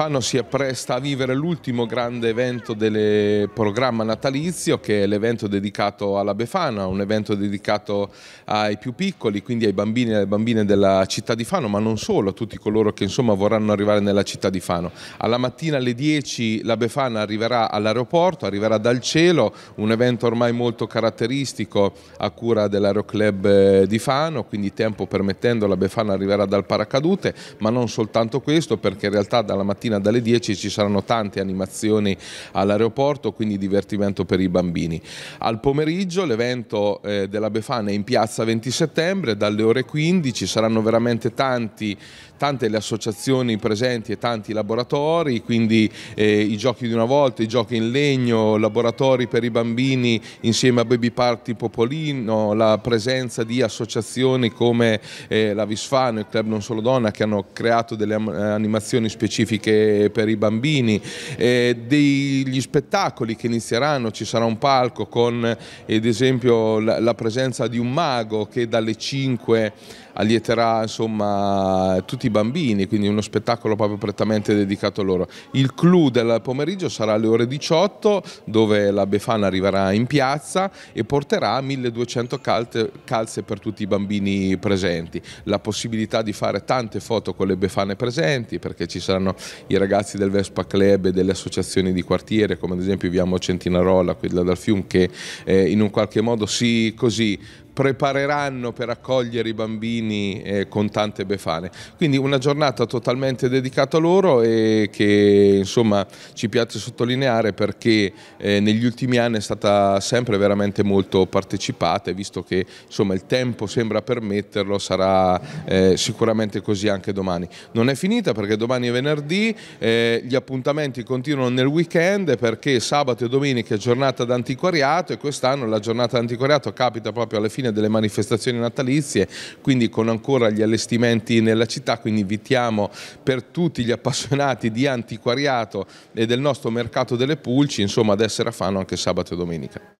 Fano si appresta a vivere l'ultimo grande evento del programma natalizio che è l'evento dedicato alla Befana, un evento dedicato ai più piccoli, quindi ai bambini e alle bambine della città di Fano, ma non solo, a tutti coloro che insomma vorranno arrivare nella città di Fano. Alla mattina alle 10 la Befana arriverà all'aeroporto, arriverà dal cielo, un evento ormai molto caratteristico a cura dell'aeroclub eh, di Fano, quindi tempo permettendo la Befana arriverà dal paracadute, ma non soltanto questo perché in realtà dalla mattina mattina dalle 10 ci saranno tante animazioni all'aeroporto, quindi divertimento per i bambini. Al pomeriggio l'evento eh, della Befana è in piazza 20 settembre, dalle ore 15 saranno veramente tanti, tante le associazioni presenti e tanti laboratori, quindi eh, i giochi di una volta, i giochi in legno, laboratori per i bambini insieme a Baby Party Popolino, la presenza di associazioni come eh, la Visfano e il Club Non Solo Donna che hanno creato delle eh, animazioni specifiche anche per i bambini, eh, degli spettacoli che inizieranno, ci sarà un palco con ad esempio la, la presenza di un mago che dalle 5 allieterà insomma, tutti i bambini, quindi uno spettacolo proprio prettamente dedicato a loro. Il clou del pomeriggio sarà alle ore 18 dove la Befana arriverà in piazza e porterà 1200 calze, calze per tutti i bambini presenti, la possibilità di fare tante foto con le Befane presenti perché ci saranno i ragazzi del Vespa Club e delle associazioni di quartiere, come ad esempio Viamo Centinarola, quella dal Fium che eh, in un qualche modo si così prepareranno per accogliere i bambini eh, con tante befane. Quindi una giornata totalmente dedicata a loro e che insomma ci piace sottolineare perché eh, negli ultimi anni è stata sempre veramente molto partecipata e visto che insomma il tempo sembra permetterlo sarà eh, sicuramente così anche domani. Non è finita perché domani è venerdì, eh, gli appuntamenti continuano nel weekend perché sabato e domenica è giornata d'antiquariato e quest'anno la giornata d'antiquariato capita proprio alle fine campagna delle manifestazioni natalizie, quindi con ancora gli allestimenti nella città, quindi invitiamo per tutti gli appassionati di antiquariato e del nostro mercato delle pulci, insomma, ad essere a Fano anche sabato e domenica.